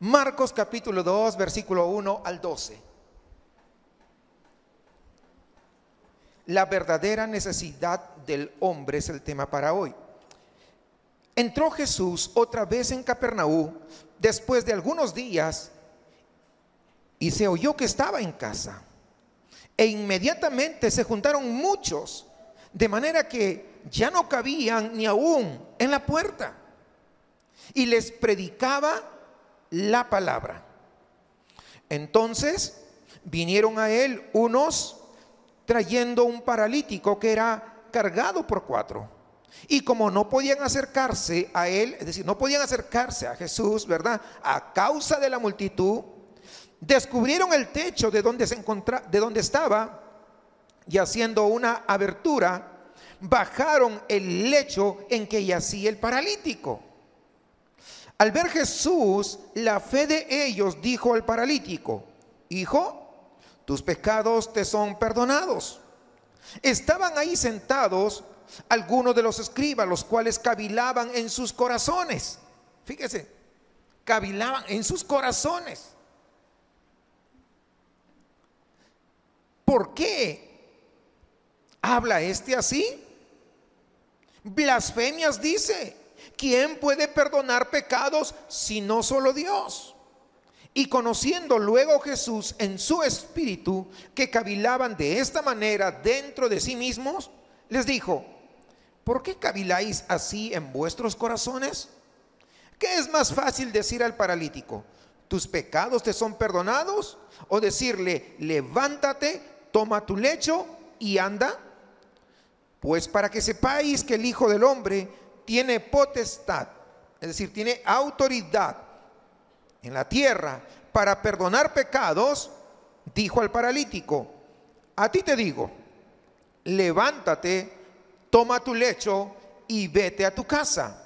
Marcos capítulo 2, versículo 1 al 12. La verdadera necesidad del hombre es el tema para hoy. Entró Jesús otra vez en Capernaú después de algunos días y se oyó que estaba en casa. E inmediatamente se juntaron muchos, de manera que ya no cabían ni aún en la puerta. Y les predicaba la palabra. Entonces vinieron a él unos trayendo un paralítico que era cargado por cuatro. Y como no podían acercarse a él, es decir, no podían acercarse a Jesús, ¿verdad? A causa de la multitud, descubrieron el techo de donde, se encontraba, de donde estaba y haciendo una abertura, bajaron el lecho en que yacía el paralítico. Al ver Jesús, la fe de ellos dijo al paralítico, Hijo, tus pecados te son perdonados. Estaban ahí sentados algunos de los escribas, los cuales cavilaban en sus corazones. Fíjese, cavilaban en sus corazones. ¿Por qué habla este así? Blasfemias dice. ¿Quién puede perdonar pecados si no solo Dios? Y conociendo luego Jesús en su espíritu que cavilaban de esta manera dentro de sí mismos, les dijo, ¿por qué caviláis así en vuestros corazones? ¿Qué es más fácil decir al paralítico, tus pecados te son perdonados? O decirle, levántate, toma tu lecho y anda, pues para que sepáis que el Hijo del Hombre tiene potestad, es decir, tiene autoridad en la tierra para perdonar pecados, dijo al paralítico, a ti te digo, levántate, toma tu lecho y vete a tu casa.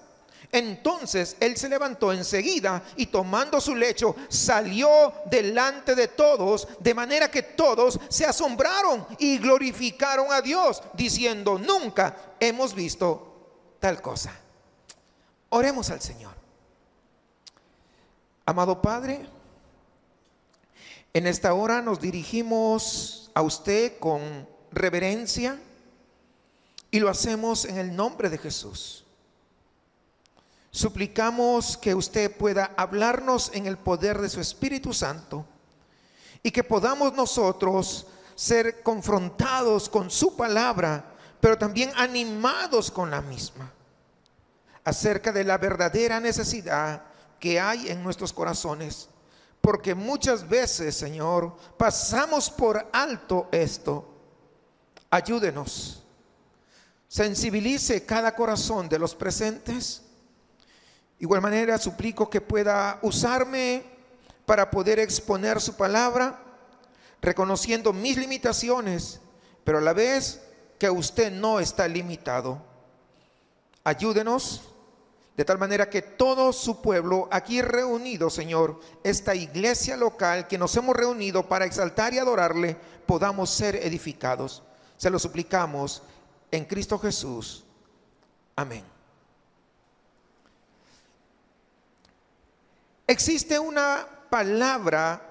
Entonces él se levantó enseguida y tomando su lecho salió delante de todos, de manera que todos se asombraron y glorificaron a Dios, diciendo, nunca hemos visto tal cosa. Oremos al Señor. Amado Padre, en esta hora nos dirigimos a usted con reverencia y lo hacemos en el nombre de Jesús suplicamos que usted pueda hablarnos en el poder de su Espíritu Santo y que podamos nosotros ser confrontados con su palabra, pero también animados con la misma, acerca de la verdadera necesidad que hay en nuestros corazones. Porque muchas veces, Señor, pasamos por alto esto. Ayúdenos. Sensibilice cada corazón de los presentes igual manera, suplico que pueda usarme para poder exponer su palabra, reconociendo mis limitaciones, pero a la vez que usted no está limitado. Ayúdenos de tal manera que todo su pueblo aquí reunido, Señor, esta iglesia local que nos hemos reunido para exaltar y adorarle, podamos ser edificados. Se lo suplicamos en Cristo Jesús. Amén. Existe una palabra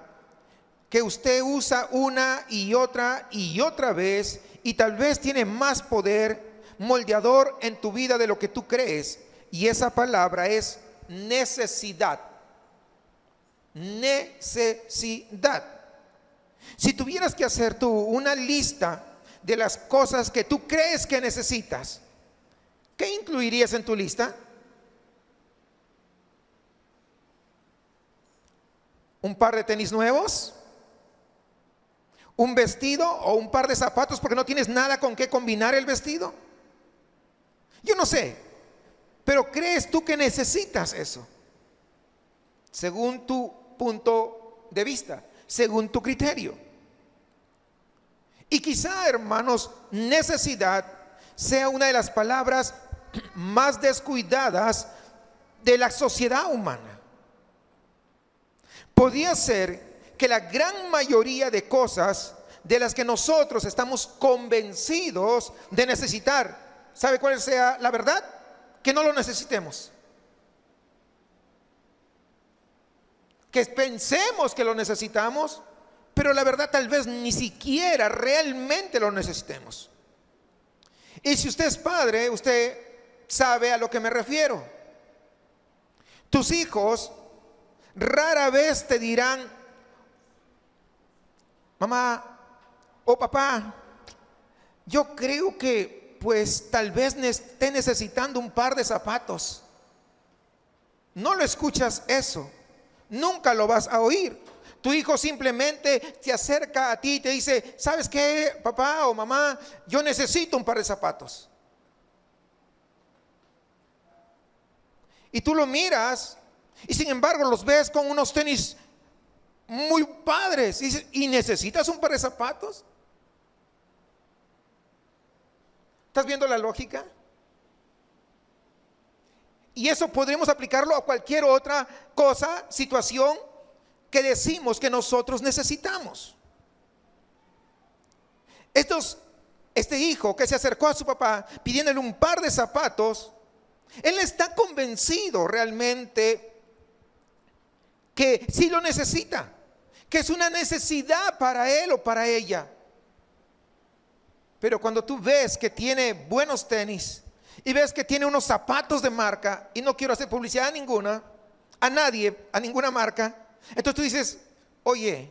que usted usa una y otra y otra vez y tal vez tiene más poder moldeador en tu vida de lo que tú crees. Y esa palabra es necesidad. Necesidad. Si tuvieras que hacer tú una lista de las cosas que tú crees que necesitas, ¿qué incluirías en tu lista? un par de tenis nuevos, un vestido o un par de zapatos porque no tienes nada con qué combinar el vestido. Yo no sé, pero ¿crees tú que necesitas eso? Según tu punto de vista, según tu criterio. Y quizá, hermanos, necesidad sea una de las palabras más descuidadas de la sociedad humana podía ser que la gran mayoría de cosas de las que nosotros estamos convencidos de necesitar, ¿sabe cuál sea la verdad? Que no lo necesitemos. Que pensemos que lo necesitamos, pero la verdad tal vez ni siquiera realmente lo necesitemos. Y si usted es padre, usted sabe a lo que me refiero. Tus hijos Rara vez te dirán, mamá o oh, papá, yo creo que pues tal vez esté necesitando un par de zapatos. No lo escuchas eso, nunca lo vas a oír. Tu hijo simplemente te acerca a ti y te dice, ¿sabes qué, papá o mamá? Yo necesito un par de zapatos. Y tú lo miras y sin embargo los ves con unos tenis muy padres. ¿Y, necesitas un par de zapatos? ¿Estás viendo la lógica? Y eso podríamos aplicarlo a cualquier otra cosa, situación que decimos que nosotros necesitamos. este hijo que se acercó a su papá pidiéndole un par de zapatos, él está convencido realmente que si lo necesita, que es una necesidad para él o para ella. Pero cuando tú ves que tiene buenos tenis y ves que tiene unos zapatos de marca, y no quiero hacer publicidad a ninguna, a nadie, a ninguna marca, entonces tú dices, oye,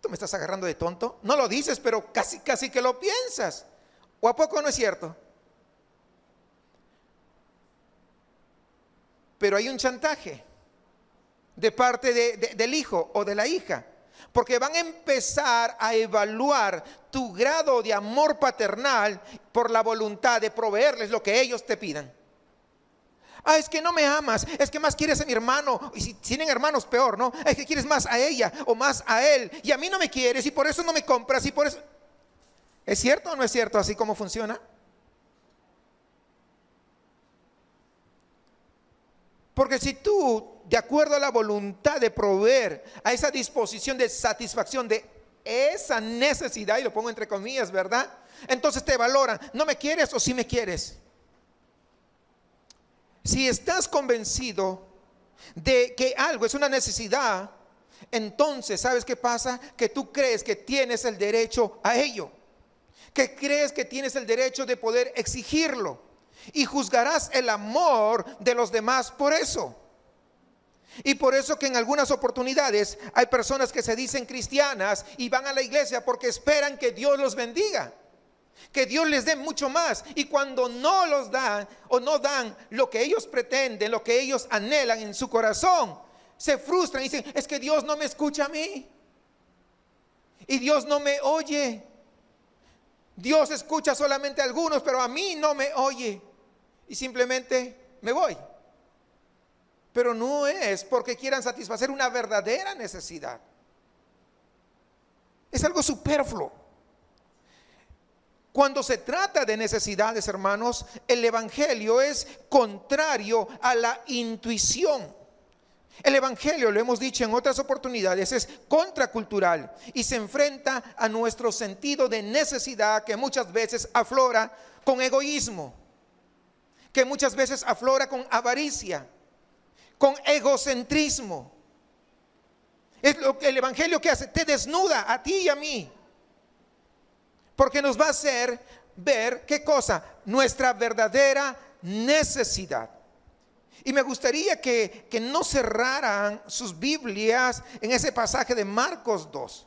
tú me estás agarrando de tonto. No lo dices, pero casi, casi que lo piensas. ¿O a poco no es cierto? Pero hay un chantaje de parte del hijo o de la hija. Porque van a empezar a evaluar tu grado de amor paternal por la voluntad de proveerles lo que ellos te pidan. Ah, es que no me amas, es que más quieres a mi hermano, y si tienen hermanos peor, ¿no? Es que quieres más a ella o más a él, y a mí no me quieres y por eso no me compras y por eso... ¿Es cierto o no es cierto así como funciona? Porque si tú de acuerdo a la voluntad de proveer, a esa disposición de satisfacción de esa necesidad, y lo pongo entre comillas, ¿verdad? Entonces te valora ¿no me quieres o sí me quieres? Si estás convencido de que algo es una necesidad, entonces, ¿sabes qué pasa? Que tú crees que tienes el derecho a ello, que crees que tienes el derecho de poder exigirlo y juzgarás el amor de los demás por eso. Y por eso que en algunas oportunidades hay personas que se dicen cristianas y van a la iglesia porque esperan que Dios los bendiga, que Dios les dé mucho más. Y cuando no los dan o no dan lo que ellos pretenden, lo que ellos anhelan en su corazón, se frustran y dicen, es que Dios no me escucha a mí. Y Dios no me oye. Dios escucha solamente a algunos, pero a mí no me oye. Y simplemente me voy pero no es porque quieran satisfacer una verdadera necesidad. Es algo superfluo. Cuando se trata de necesidades, hermanos, el Evangelio es contrario a la intuición. El Evangelio, lo hemos dicho en otras oportunidades, es contracultural y se enfrenta a nuestro sentido de necesidad que muchas veces aflora con egoísmo, que muchas veces aflora con avaricia, con egocentrismo. Es lo que el Evangelio que hace, te desnuda a ti y a mí. Porque nos va a hacer ver qué cosa, nuestra verdadera necesidad. Y me gustaría que, que no cerraran sus Biblias en ese pasaje de Marcos 2.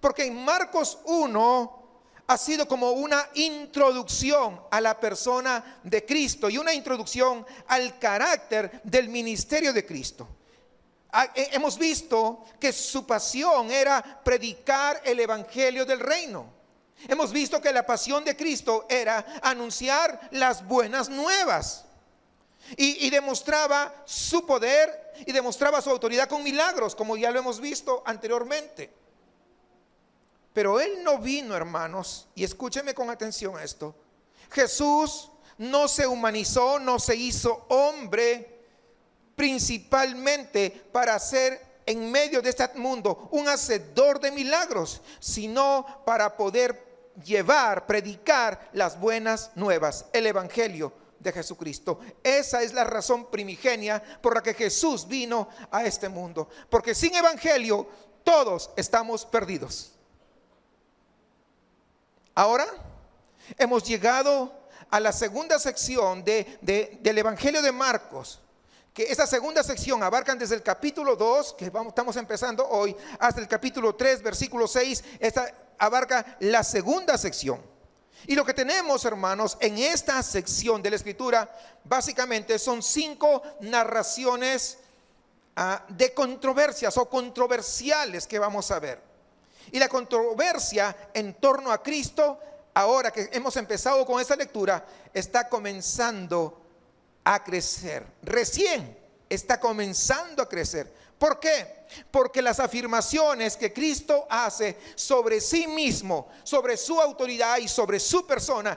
Porque en Marcos 1 ha sido como una introducción a la persona de Cristo y una introducción al carácter del ministerio de Cristo. Ah, eh, hemos visto que su pasión era predicar el Evangelio del Reino. Hemos visto que la pasión de Cristo era anunciar las buenas nuevas. Y, demostraba su poder y demostraba su autoridad con milagros, como ya lo hemos visto anteriormente. Pero Él no vino, hermanos, y escúcheme con atención esto. Jesús no se humanizó, no se hizo hombre, principalmente para ser en medio de este mundo un hacedor de milagros, sino para poder llevar, predicar las buenas nuevas, el Evangelio de Jesucristo. Esa es la razón primigenia por la que Jesús vino a este mundo, porque sin Evangelio todos estamos perdidos. Ahora hemos llegado a la segunda sección del Evangelio de Marcos, que esa segunda sección abarca desde el capítulo 2, que estamos empezando hoy, hasta el capítulo 3, versículo 6, esta abarca la segunda sección. Y lo que tenemos, hermanos, en esta sección de la escritura, básicamente son cinco narraciones ah, de controversias o controversiales que vamos a ver. Y la controversia en torno a Cristo, ahora que hemos empezado con esta lectura, está comenzando a crecer. Recién está comenzando a crecer. ¿Por qué? Porque las afirmaciones que Cristo hace sobre sí mismo, sobre su autoridad y sobre su persona,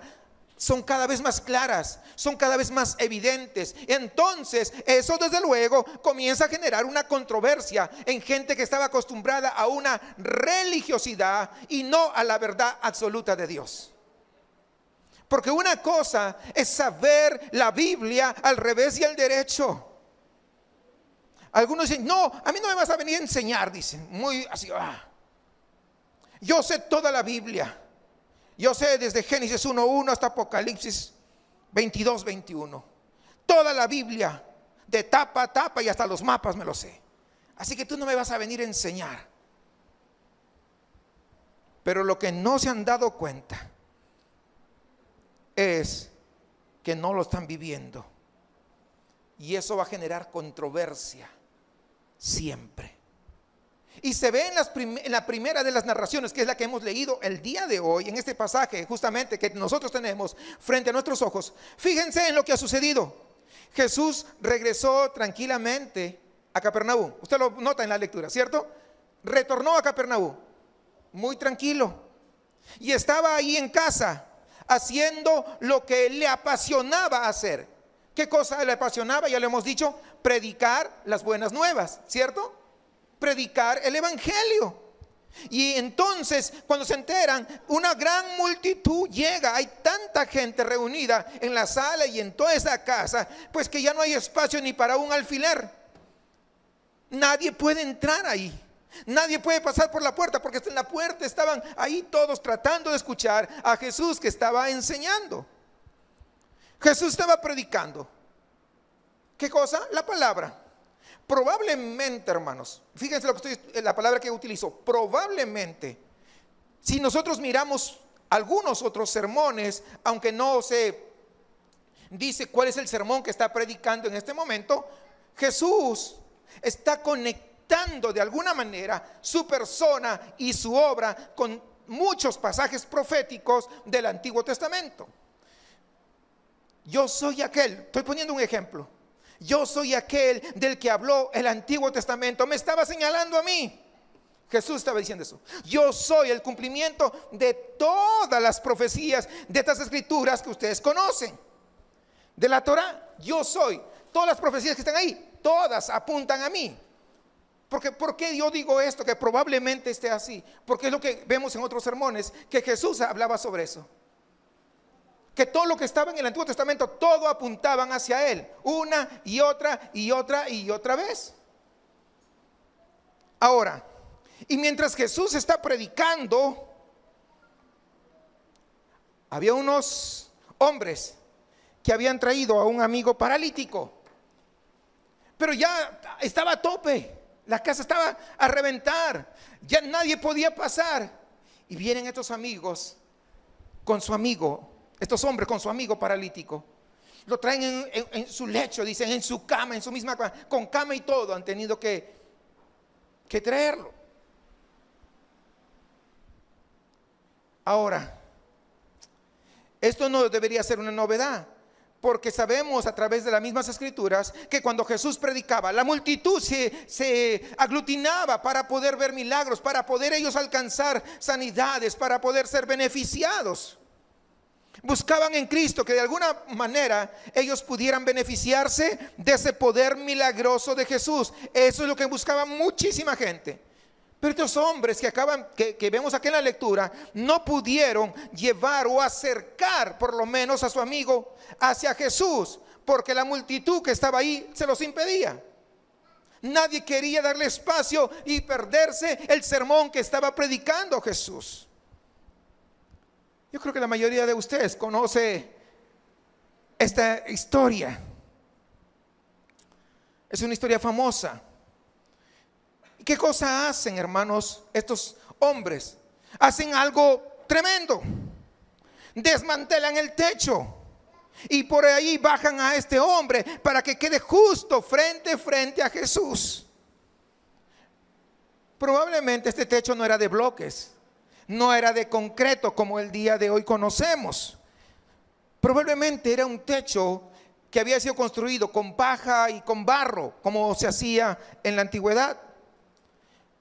son cada vez más claras, son cada vez más evidentes. Entonces, eso desde luego comienza a generar una controversia en gente que estaba acostumbrada a una religiosidad y no a la verdad absoluta de Dios. Porque una cosa es saber la Biblia al revés y al derecho. Algunos dicen, no, a mí no me vas a venir a enseñar, dicen, muy así, ah, yo sé toda la Biblia. Yo sé desde Génesis 1.1 hasta Apocalipsis 22.21. Toda la Biblia, de tapa a tapa y hasta los mapas me lo sé. Así que tú no me vas a venir a enseñar. Pero lo que no se han dado cuenta es que no lo están viviendo. Y eso va a generar controversia siempre. Y se ve en, la primera de las narraciones, que es la que hemos leído el día de hoy, en este pasaje justamente que nosotros tenemos frente a nuestros ojos. Fíjense en lo que ha sucedido. Jesús regresó tranquilamente a Capernaú Usted lo nota en la lectura, ¿cierto? Retornó a Capernaú, muy tranquilo. Y estaba ahí en casa, haciendo lo que le apasionaba hacer. ¿Qué cosa le apasionaba? Ya lo hemos dicho, predicar las buenas nuevas, ¿cierto? predicar el Evangelio. Y entonces, cuando se enteran, una gran multitud llega. Hay tanta gente reunida en la sala y en toda esa casa, pues que ya no hay espacio ni para un alfiler. Nadie puede entrar ahí. Nadie puede pasar por la puerta porque en la puerta estaban ahí todos tratando de escuchar a Jesús que estaba enseñando. Jesús estaba predicando. ¿Qué cosa? La palabra. Probablemente, hermanos, fíjense lo que estoy, eh, la palabra que utilizo, probablemente, si nosotros miramos algunos otros sermones, aunque no se dice cuál es el sermón que está predicando en este momento, Jesús está conectando de alguna manera su persona y su obra con muchos pasajes proféticos del Antiguo Testamento. Yo soy aquel, estoy poniendo un ejemplo yo soy aquel del que habló el Antiguo Testamento. Me estaba señalando a mí. Jesús estaba diciendo eso. Yo soy el cumplimiento de todas las profecías de estas escrituras que ustedes conocen. De la Torah, yo soy. Todas las profecías que están ahí, todas apuntan a mí. Porque, ¿Por qué yo digo esto? Que probablemente esté así. Porque es lo que vemos en otros sermones, que Jesús hablaba sobre eso que todo lo que estaba en el Antiguo Testamento, todo apuntaban hacia Él, una y otra y otra y otra vez. Ahora, y mientras Jesús está predicando, había unos hombres que habían traído a un amigo paralítico, pero ya estaba a tope, la casa estaba a reventar, ya nadie podía pasar. Y vienen estos amigos con su amigo estos hombres con su amigo paralítico. Lo traen en, su lecho, dicen, en su cama, en su misma cama, con cama y todo, han tenido que, que traerlo. Ahora, esto no debería ser una novedad, porque sabemos a través de las mismas escrituras que cuando Jesús predicaba, la multitud se, se, aglutinaba para poder ver milagros, para poder ellos alcanzar sanidades, para poder ser beneficiados. Buscaban en Cristo que de alguna manera ellos pudieran beneficiarse de ese poder milagroso de Jesús. Eso es lo que buscaba muchísima gente. Pero estos hombres que acaban, que, que, vemos aquí en la lectura, no pudieron llevar o acercar por lo menos a su amigo hacia Jesús, porque la multitud que estaba ahí se los impedía. Nadie quería darle espacio y perderse el sermón que estaba predicando Jesús. Yo creo que la mayoría de ustedes conoce esta historia. Es una historia famosa. ¿Qué cosa hacen, hermanos, estos hombres? Hacen algo tremendo. Desmantelan el techo. Y por ahí bajan a este hombre para que quede justo frente frente a Jesús. Probablemente este techo no era de bloques no era de concreto como el día de hoy conocemos. Probablemente era un techo que había sido construido con paja y con barro, como se hacía en la antigüedad,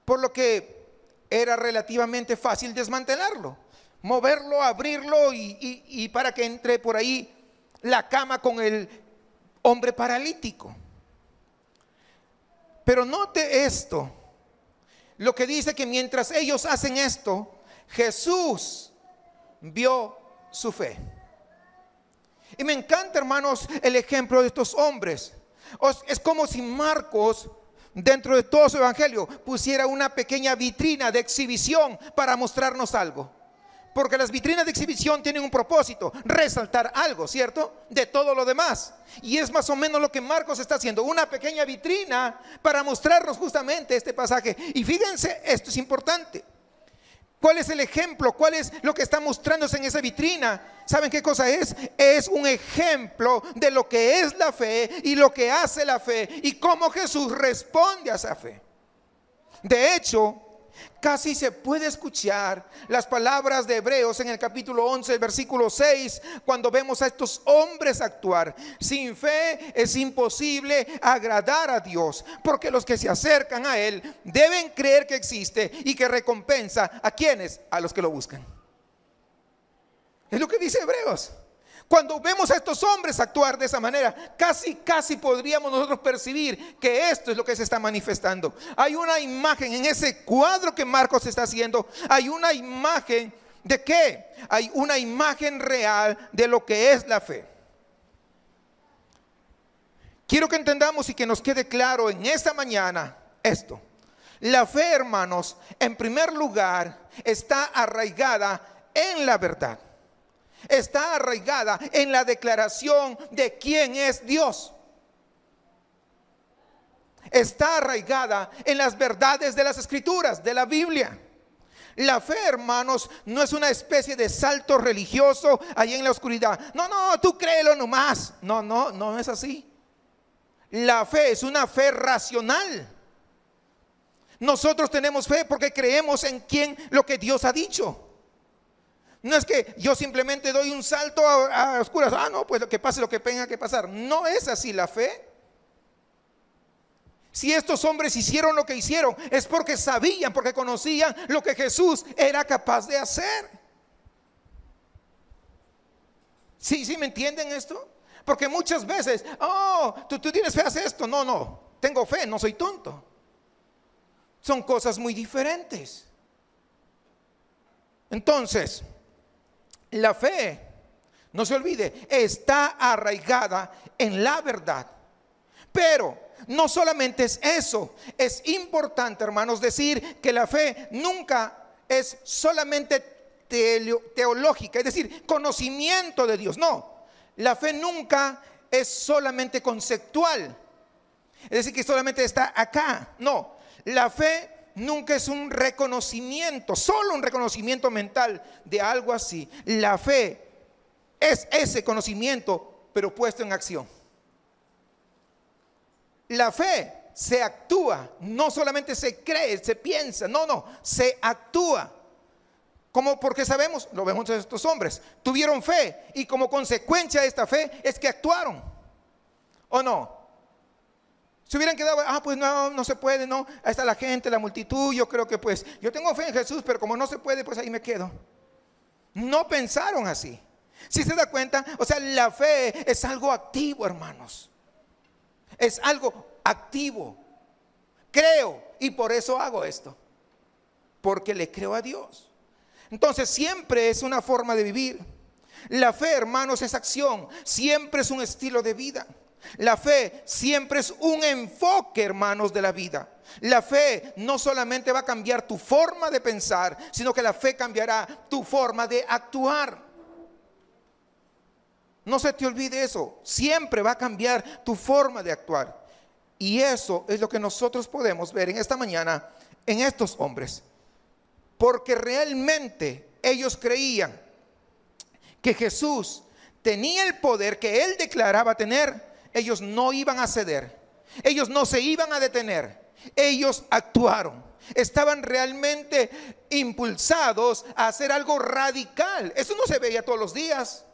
por lo que era relativamente fácil desmantelarlo, moverlo, abrirlo y, para que entre por ahí la cama con el hombre paralítico. Pero note esto, lo que dice que mientras ellos hacen esto, Jesús vio su fe. Y me encanta, hermanos, el ejemplo de estos hombres. Es como si Marcos, dentro de todo su evangelio, pusiera una pequeña vitrina de exhibición para mostrarnos algo. Porque las vitrinas de exhibición tienen un propósito, resaltar algo, ¿cierto? De todo lo demás. Y es más o menos lo que Marcos está haciendo, una pequeña vitrina para mostrarnos justamente este pasaje. Y fíjense, esto es importante. ¿Cuál es el ejemplo? ¿Cuál es lo que está mostrándose en esa vitrina? ¿Saben qué cosa es? Es un ejemplo de lo que es la fe y lo que hace la fe y cómo Jesús responde a esa fe. De hecho, Casi se puede escuchar las palabras de Hebreos en el capítulo 11, versículo 6, cuando vemos a estos hombres actuar. Sin fe es imposible agradar a Dios, porque los que se acercan a Él deben creer que existe y que recompensa a quienes, a los que lo buscan. Es lo que dice Hebreos. Cuando vemos a estos hombres actuar de esa manera, casi, casi podríamos nosotros percibir que esto es lo que se está manifestando. Hay una imagen en ese cuadro que Marcos está haciendo, hay una imagen de qué? Hay una imagen real de lo que es la fe. Quiero que entendamos y que nos quede claro en esta mañana esto. La fe, hermanos, en primer lugar, está arraigada en la verdad está arraigada en la declaración de quién es Dios. Está arraigada en las verdades de las escrituras, de la Biblia. La fe, hermanos, no es una especie de salto religioso ahí en la oscuridad. No, no, tú créelo nomás. No, no, no es así. La fe es una fe racional. Nosotros tenemos fe porque creemos en quien lo que Dios ha dicho. No es que yo simplemente doy un salto a, oscuras, ah, no, pues que pase, lo que tenga que pasar. No es así la fe. Si estos hombres hicieron lo que hicieron, es porque sabían, porque conocían lo que Jesús era capaz de hacer. ¿Sí, sí me entienden esto? Porque muchas veces, oh, tú, tienes fe, haz esto. No, no, tengo fe, no soy tonto. Son cosas muy diferentes. Entonces, la fe, no se olvide, está arraigada en la verdad. Pero no solamente es eso, es importante, hermanos, decir que la fe nunca es solamente teológica, es decir, conocimiento de Dios. No, la fe nunca es solamente conceptual, es decir, que solamente está acá. No, la fe nunca es un reconocimiento, solo un reconocimiento mental de algo así. La fe es ese conocimiento, pero puesto en acción. La fe se actúa, no solamente se cree, se piensa, no, no, se actúa. Como porque sabemos, lo vemos en estos hombres, tuvieron fe y como consecuencia de esta fe es que actuaron. ¿O no? Se hubieran quedado, ah, pues no, no se puede, no, ahí está la gente, la multitud, yo creo que pues, yo tengo fe en Jesús, pero como no se puede, pues ahí me quedo. No pensaron así. Si se da cuenta, o sea, la fe es algo activo, hermanos. Es algo activo. Creo y por eso hago esto. Porque le creo a Dios. Entonces siempre es una forma de vivir. La fe, hermanos, es acción. Siempre es un estilo de vida. La fe siempre es un enfoque, hermanos, de la vida. La fe no solamente va a cambiar tu forma de pensar, sino que la fe cambiará tu forma de actuar. No se te olvide eso. Siempre va a cambiar tu forma de actuar. Y eso es lo que nosotros podemos ver en esta mañana en estos hombres. Porque realmente ellos creían que Jesús tenía el poder que él declaraba tener ellos no iban a ceder, ellos no se iban a detener, ellos actuaron. Estaban realmente impulsados a hacer algo radical. Eso no se veía todos los días.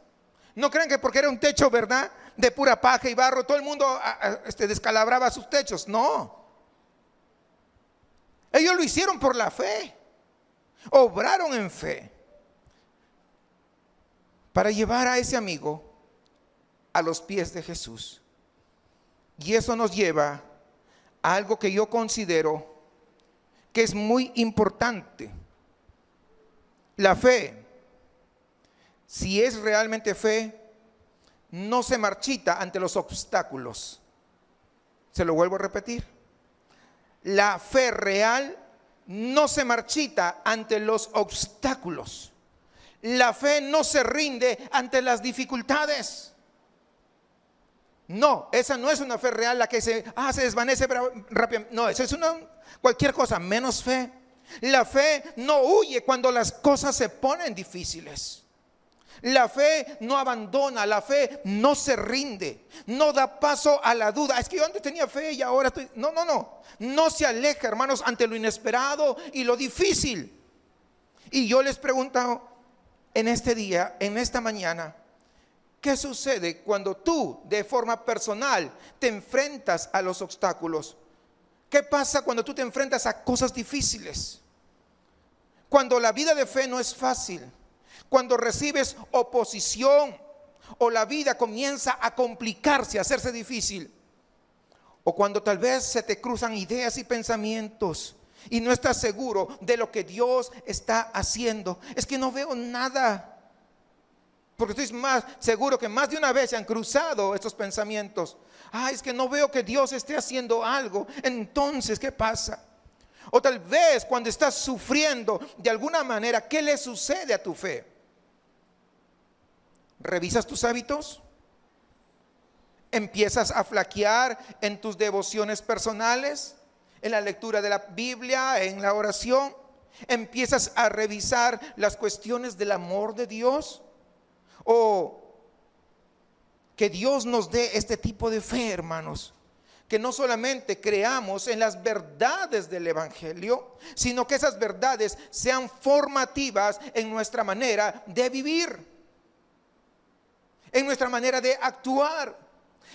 No crean que porque era un techo, ¿verdad? De pura paja y barro, todo el mundo este, descalabraba sus techos. No. Ellos lo hicieron por la fe. Obraron en fe. Para llevar a ese amigo a los pies de Jesús. Y eso nos lleva a algo que yo considero que es muy importante. La fe, si es realmente fe, no se marchita ante los obstáculos. Se lo vuelvo a repetir. La fe real no se marchita ante los obstáculos. La fe no se rinde ante las dificultades. No, esa no es una fe real la que se, ah, se desvanece rápidamente. No, eso es una, cualquier cosa menos fe. La fe no huye cuando las cosas se ponen difíciles. La fe no abandona, la fe no se rinde, no da paso a la duda. Es que yo antes tenía fe y ahora estoy... No, no, no. No se aleja, hermanos, ante lo inesperado y lo difícil. Y yo les pregunto en este día, en esta mañana, ¿Qué sucede cuando tú de forma personal te enfrentas a los obstáculos? ¿Qué pasa cuando tú te enfrentas a cosas difíciles? Cuando la vida de fe no es fácil, cuando recibes oposición o la vida comienza a complicarse, a hacerse difícil, o cuando tal vez se te cruzan ideas y pensamientos y no estás seguro de lo que Dios está haciendo. Es que no veo nada porque estoy más seguro que más de una vez se han cruzado estos pensamientos. Ah, es que no veo que Dios esté haciendo algo. Entonces, ¿qué pasa? O tal vez cuando estás sufriendo de alguna manera, ¿qué le sucede a tu fe? ¿Revisas tus hábitos? ¿Empiezas a flaquear en tus devociones personales? ¿En la lectura de la Biblia? ¿En la oración? ¿Empiezas a revisar las cuestiones del amor de Dios? o que Dios nos dé este tipo de fe, hermanos. Que no solamente creamos en las verdades del Evangelio, sino que esas verdades sean formativas en nuestra manera de vivir, en nuestra manera de actuar,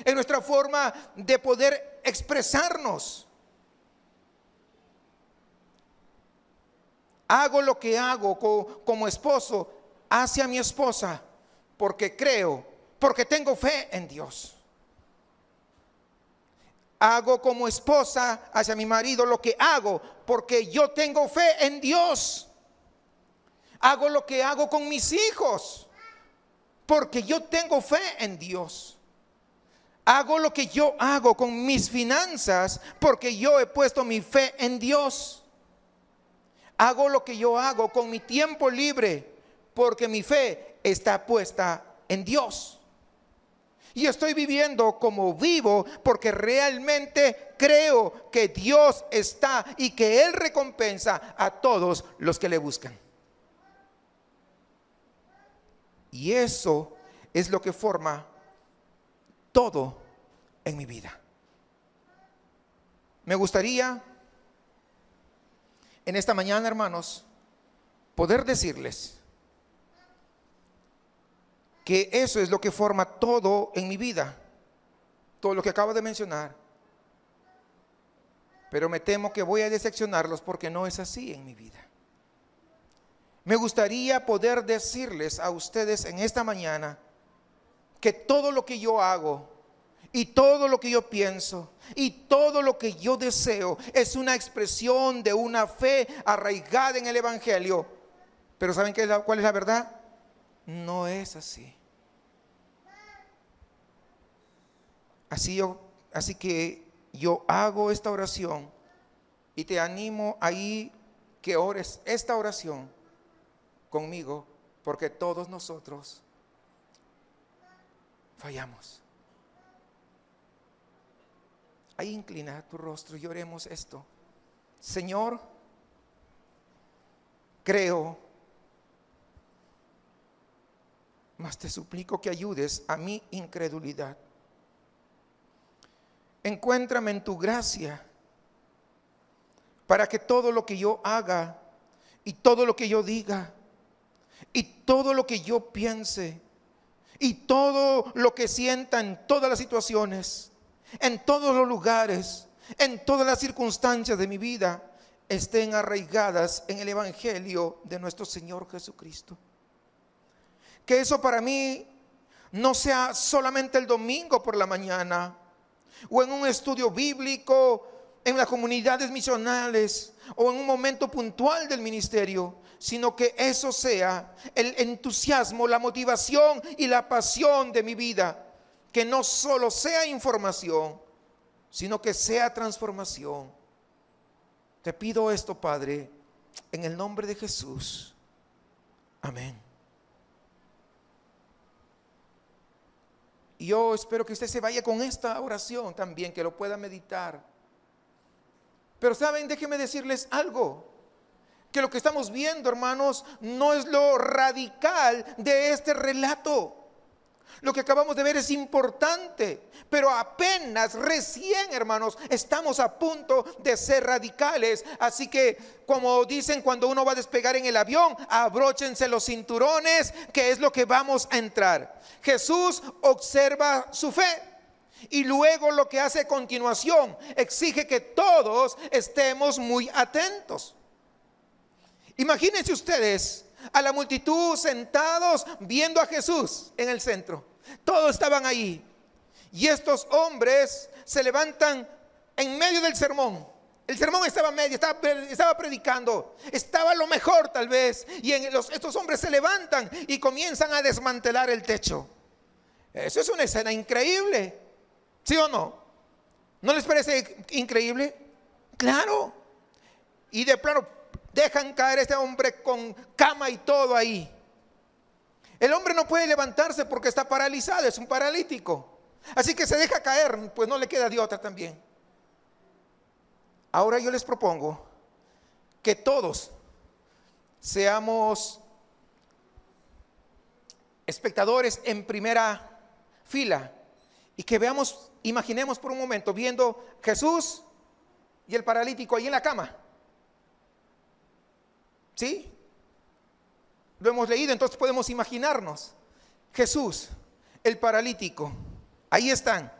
en nuestra forma de poder expresarnos. Hago lo que hago como esposo hacia mi esposa porque creo, porque tengo fe en Dios. Hago como esposa hacia mi marido lo que hago porque yo tengo fe en Dios. Hago lo que hago con mis hijos porque yo tengo fe en Dios. Hago lo que yo hago con mis finanzas porque yo he puesto mi fe en Dios. Hago lo que yo hago con mi tiempo libre porque mi fe está puesta en Dios. Y estoy viviendo como vivo porque realmente creo que Dios está y que Él recompensa a todos los que le buscan. Y eso es lo que forma todo en mi vida. Me gustaría en esta mañana, hermanos, poder decirles que eso es lo que forma todo en mi vida, todo lo que acabo de mencionar. Pero me temo que voy a decepcionarlos porque no es así en mi vida. Me gustaría poder decirles a ustedes en esta mañana que todo lo que yo hago y todo lo que yo pienso y todo lo que yo deseo es una expresión de una fe arraigada en el Evangelio. Pero ¿saben cuál es la verdad? no es así. Así, yo, así que yo hago esta oración y te animo ahí que ores esta oración conmigo, porque todos nosotros fallamos. Ahí inclina tu rostro y oremos esto. Señor, creo mas te suplico que ayudes a mi incredulidad. Encuéntrame en tu gracia para que todo lo que yo haga y todo lo que yo diga y todo lo que yo piense y todo lo que sienta en todas las situaciones, en todos los lugares, en todas las circunstancias de mi vida, estén arraigadas en el Evangelio de nuestro Señor Jesucristo que eso para mí no sea solamente el domingo por la mañana o en un estudio bíblico, en las comunidades misionales o en un momento puntual del ministerio, sino que eso sea el entusiasmo, la motivación y la pasión de mi vida, que no solo sea información, sino que sea transformación. Te pido esto, Padre, en el nombre de Jesús. Amén. Y yo espero que usted se vaya con esta oración también, que lo pueda meditar. Pero saben, déjenme decirles algo, que lo que estamos viendo, hermanos, no es lo radical de este relato. Lo que acabamos de ver es importante, pero apenas, recién, hermanos, estamos a punto de ser radicales. Así que, como dicen cuando uno va a despegar en el avión, abróchense los cinturones, que es lo que vamos a entrar. Jesús observa su fe. Y luego lo que hace a continuación, exige que todos estemos muy atentos. Imagínense ustedes a la multitud sentados viendo a Jesús en el centro. Todos estaban ahí. Y estos hombres se levantan en medio del sermón. El sermón estaba medio, estaba, predicando, estaba lo mejor tal vez. Y en estos hombres se levantan y comienzan a desmantelar el techo. Eso es una escena increíble. ¿Sí o no? ¿No les parece increíble? Claro. Y de plano, Dejan caer este hombre con cama y todo ahí. El hombre no puede levantarse porque está paralizado, es un paralítico. Así que se deja caer, pues no le queda de otra también. Ahora yo les propongo que todos seamos espectadores en primera fila y que veamos, imaginemos por un momento, viendo Jesús y el paralítico ahí en la cama. ¿Sí? Lo hemos leído, entonces podemos imaginarnos. Jesús, el paralítico, ahí están.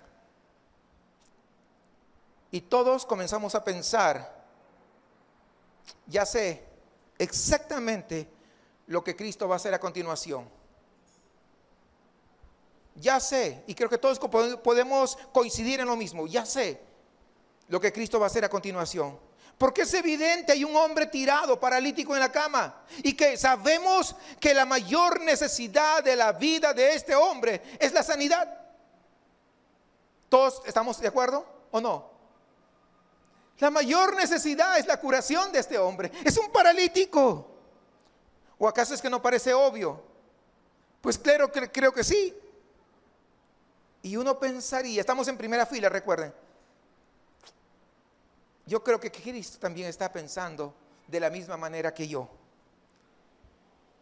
Y todos comenzamos a pensar, ya sé exactamente lo que Cristo va a hacer a continuación. Ya sé, y creo que todos podemos coincidir en lo mismo, ya sé lo que Cristo va a hacer a continuación. Porque es evidente, hay un hombre tirado, paralítico en la cama. Y que sabemos que la mayor necesidad de la vida de este hombre es la sanidad. ¿Todos estamos de acuerdo o no? La mayor necesidad es la curación de este hombre. Es un paralítico. ¿O acaso es que no parece obvio? Pues claro, creo que sí. Y uno pensaría, estamos en primera fila, recuerden, yo creo que Cristo también está pensando de la misma manera que yo.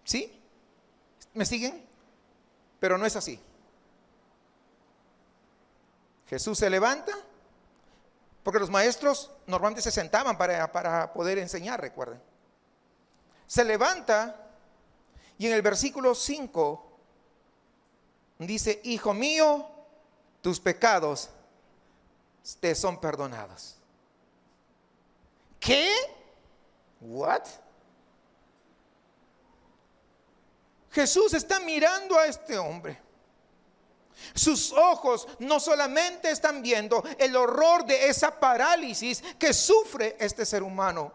¿Sí? ¿Me siguen? Pero no es así. Jesús se levanta, porque los maestros normalmente se sentaban para, para poder enseñar, recuerden. Se levanta y en el versículo 5 dice, Hijo mío, tus pecados te son perdonados. ¿Qué? ¿What? Jesús está mirando a este hombre. Sus ojos no solamente están viendo el horror de esa parálisis que sufre este ser humano.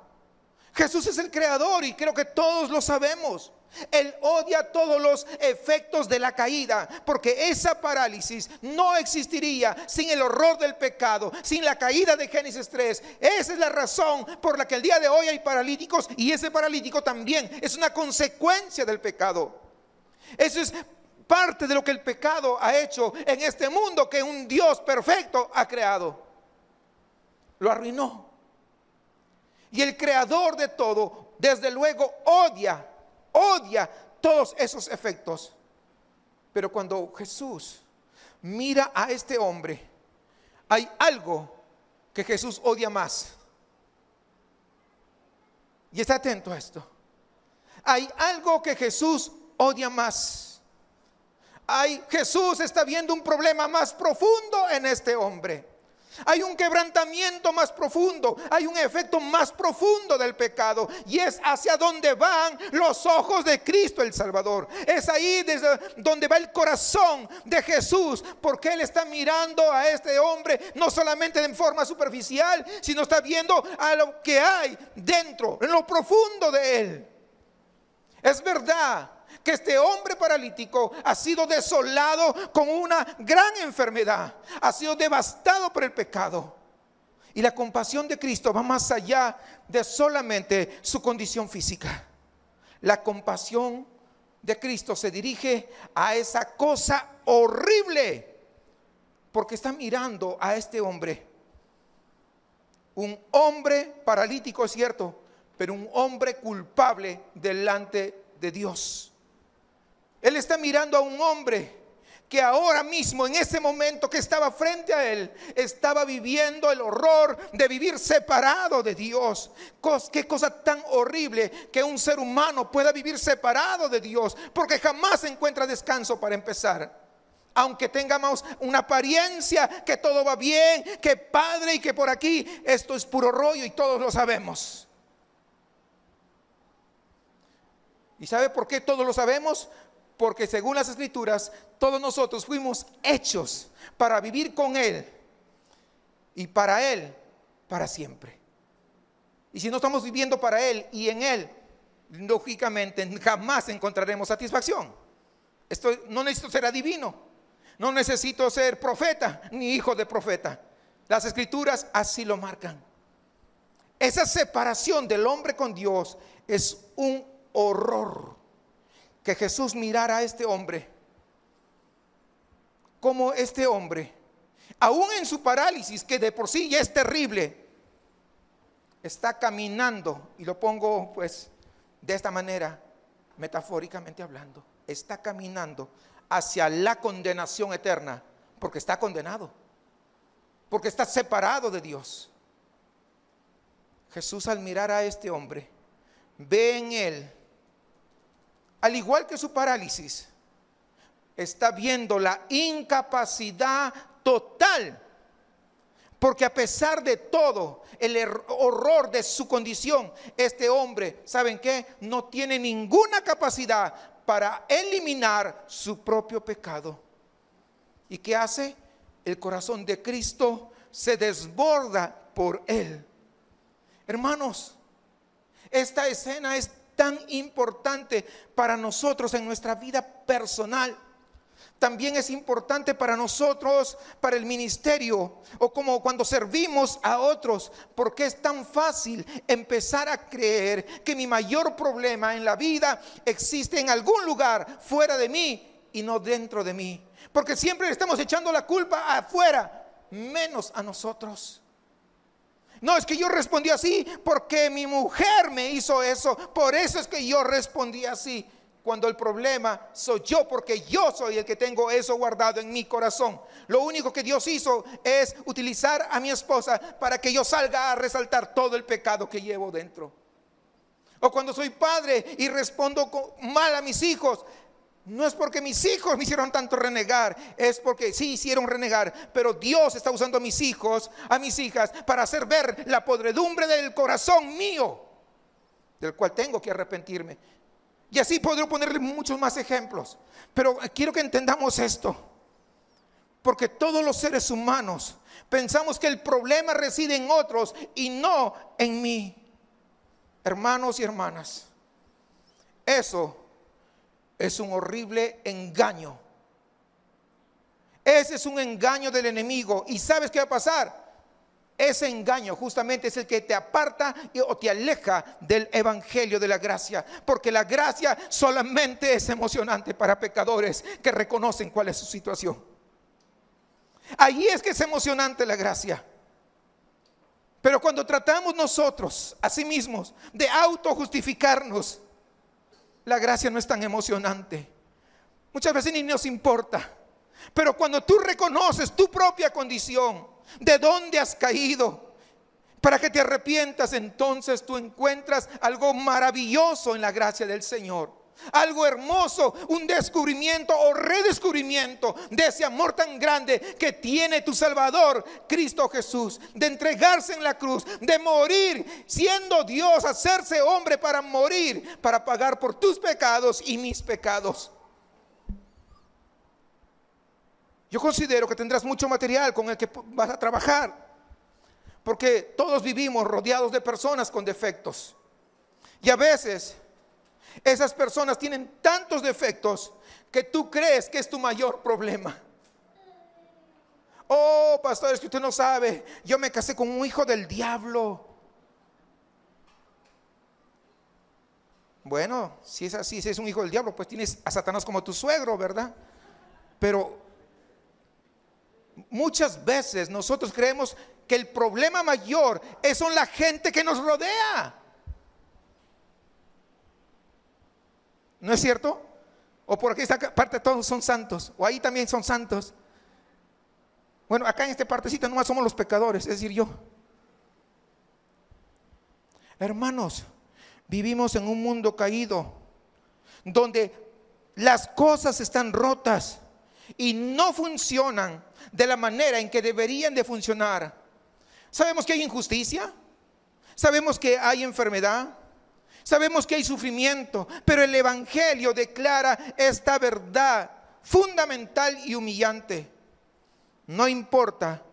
Jesús es el creador y creo que todos lo sabemos. Él odia todos los efectos de la caída, porque esa parálisis no existiría sin el horror del pecado, sin la caída de Génesis 3. Esa es la razón por la que el día de hoy hay paralíticos y ese paralítico también es una consecuencia del pecado. Eso es parte de lo que el pecado ha hecho en este mundo que un Dios perfecto ha creado. Lo arruinó. Y el creador de todo, desde luego, odia odia todos esos efectos. Pero cuando Jesús mira a este hombre, hay algo que Jesús odia más. Y está atento a esto. Hay algo que Jesús odia más. Hay, Jesús está viendo un problema más profundo en este hombre. Hay un quebrantamiento más profundo, hay un efecto más profundo del pecado y es hacia donde van los ojos de Cristo el Salvador. Es ahí desde donde va el corazón de Jesús porque Él está mirando a este hombre no solamente en forma superficial, sino está viendo a lo que hay dentro, en lo profundo de Él. Es verdad que este hombre paralítico ha sido desolado con una gran enfermedad, ha sido devastado por el pecado. Y la compasión de Cristo va más allá de solamente su condición física. La compasión de Cristo se dirige a esa cosa horrible, porque está mirando a este hombre. Un hombre paralítico, es cierto, pero un hombre culpable delante de Dios. Él está mirando a un hombre que ahora mismo, en ese momento que estaba frente a él, estaba viviendo el horror de vivir separado de Dios. Qué cosa tan horrible que un ser humano pueda vivir separado de Dios, porque jamás encuentra descanso para empezar. Aunque tengamos una apariencia que todo va bien, que padre y que por aquí, esto es puro rollo y todos lo sabemos. ¿Y sabe por qué todos lo sabemos? porque según las escrituras, todos nosotros fuimos hechos para vivir con Él y para Él para siempre. Y si no estamos viviendo para Él y en Él, lógicamente jamás encontraremos satisfacción. Esto, no necesito ser adivino, no necesito ser profeta ni hijo de profeta. Las escrituras así lo marcan. Esa separación del hombre con Dios es un horror que Jesús mirara a este hombre, como este hombre, aún en su parálisis, que de por sí ya es terrible, está caminando, y lo pongo pues de esta manera, metafóricamente hablando, está caminando hacia la condenación eterna, porque está condenado, porque está separado de Dios. Jesús al mirar a este hombre, ve en él al igual que su parálisis, está viendo la incapacidad total. Porque a pesar de todo el er-, horror de su condición, este hombre, ¿saben qué? No tiene ninguna capacidad para eliminar su propio pecado. ¿Y qué hace? El corazón de Cristo se desborda por él. Hermanos, esta escena es tan importante para nosotros en nuestra vida personal. También es importante para nosotros, para el ministerio, o como cuando servimos a otros, porque es tan fácil empezar a creer que mi mayor problema en la vida existe en algún lugar fuera de mí y no dentro de mí. Porque siempre estamos echando la culpa afuera, menos a nosotros. No, es que yo respondí así porque mi mujer me hizo eso. Por eso es que yo respondí así. Cuando el problema soy yo porque yo soy el que tengo eso guardado en mi corazón. Lo único que Dios hizo es utilizar a mi esposa para que yo salga a resaltar todo el pecado que llevo dentro. O cuando soy padre y respondo mal a mis hijos, no es porque mis hijos me hicieron tanto renegar, es porque sí hicieron renegar, pero Dios está usando a mis hijos, a mis hijas, para hacer ver la podredumbre del corazón mío, del cual tengo que arrepentirme. Y así podría ponerle muchos más ejemplos, pero quiero que entendamos esto, porque todos los seres humanos pensamos que el problema reside en otros y no en mí. Hermanos y hermanas, eso es un horrible engaño. Ese es un engaño del enemigo. ¿Y sabes qué va a pasar? Ese engaño justamente es el que te aparta y, o te aleja del evangelio de la gracia. Porque la gracia solamente es emocionante para pecadores que reconocen cuál es su situación. Ahí es que es emocionante la gracia. Pero cuando tratamos nosotros a sí mismos de auto justificarnos la gracia no es tan emocionante. Muchas veces ni nos importa. Pero cuando tú reconoces tu propia condición, de dónde has caído, para que te arrepientas, entonces tú encuentras algo maravilloso en la gracia del Señor algo hermoso, un descubrimiento o redescubrimiento de ese amor tan grande que tiene tu Salvador, Cristo Jesús, de entregarse en la cruz, de morir siendo Dios, hacerse hombre para morir, para pagar por tus pecados y mis pecados. Yo considero que tendrás mucho material con el que vas a trabajar, porque todos vivimos rodeados de personas con defectos. Y a veces esas personas tienen tantos defectos que tú crees que es tu mayor problema. Oh, pastor, es que usted no sabe. Yo me casé con un hijo del diablo. Bueno, si es así, si es un hijo del diablo, pues tienes a Satanás como tu suegro, ¿verdad? Pero muchas veces nosotros creemos que el problema mayor es son la gente que nos rodea. ¿No es cierto? O por aquí esta parte todos son santos, o ahí también son santos. Bueno, acá en esta partecita nomás somos los pecadores, es decir, yo. Hermanos, vivimos en un mundo caído, donde las cosas están rotas y no funcionan de la manera en que deberían de funcionar. Sabemos que hay injusticia, sabemos que hay enfermedad, Sabemos que hay sufrimiento, pero el Evangelio declara esta verdad fundamental y humillante. No importa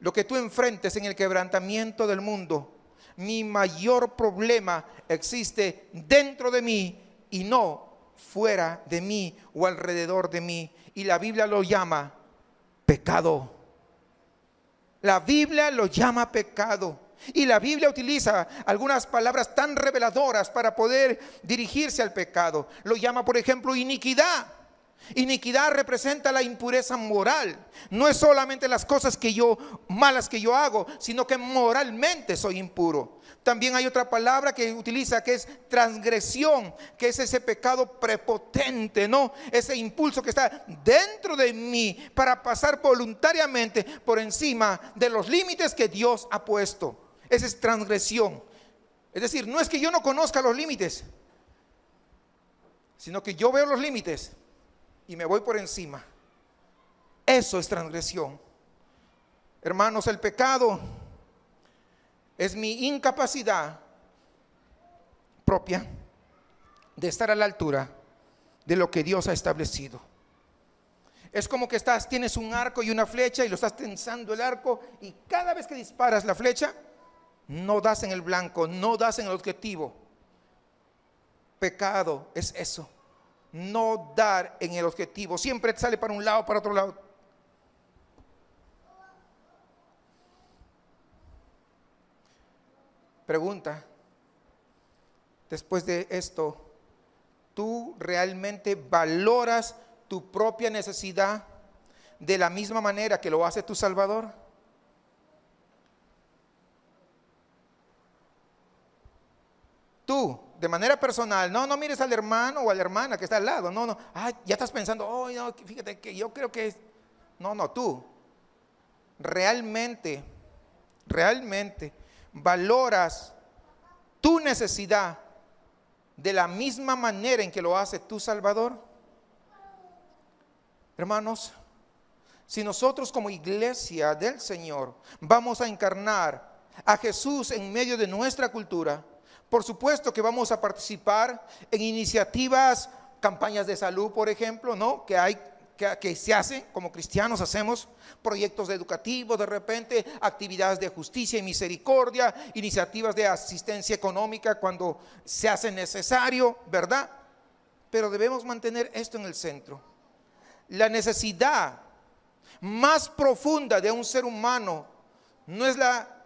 lo que tú enfrentes en el quebrantamiento del mundo, mi mayor problema existe dentro de mí y no fuera de mí o alrededor de mí. Y la Biblia lo llama pecado. La Biblia lo llama pecado. Y la Biblia utiliza algunas palabras tan reveladoras para poder dirigirse al pecado. Lo llama, por ejemplo, iniquidad. Iniquidad representa la impureza moral. No es solamente las cosas que yo malas que yo hago, sino que moralmente soy impuro. También hay otra palabra que utiliza que es transgresión, que es ese pecado prepotente, ¿no? Ese impulso que está dentro de mí para pasar voluntariamente por encima de los límites que Dios ha puesto. Esa es transgresión. Es decir, no es que yo no conozca los límites, sino que yo veo los límites y me voy por encima. Eso es transgresión. Hermanos, el pecado es mi incapacidad propia de estar a la altura de lo que Dios ha establecido. Es como que estás, tienes un arco y una flecha y lo estás tensando el arco y cada vez que disparas la flecha, no das en el blanco, no das en el objetivo. Pecado es eso, no dar en el objetivo. Siempre sale para un lado, para otro lado. Pregunta, después de esto, ¿tú realmente valoras tu propia necesidad de la misma manera que lo hace tu Salvador? tú, de manera personal, no, no mires al hermano o a la hermana que está al lado, no, no, ya estás pensando, oh, no, fíjate que yo creo que es, no, no, tú, realmente, realmente valoras tu necesidad de la misma manera en que lo hace tu Salvador. Hermanos, si nosotros como iglesia del Señor vamos a encarnar a Jesús en medio de nuestra cultura, por supuesto que vamos a participar en iniciativas, campañas de salud, por ejemplo, ¿no? Que hay que, que, se hace, como cristianos hacemos, proyectos educativos de repente, actividades de justicia y misericordia, iniciativas de asistencia económica cuando se hace necesario, ¿verdad? Pero debemos mantener esto en el centro. La necesidad más profunda de un ser humano no es la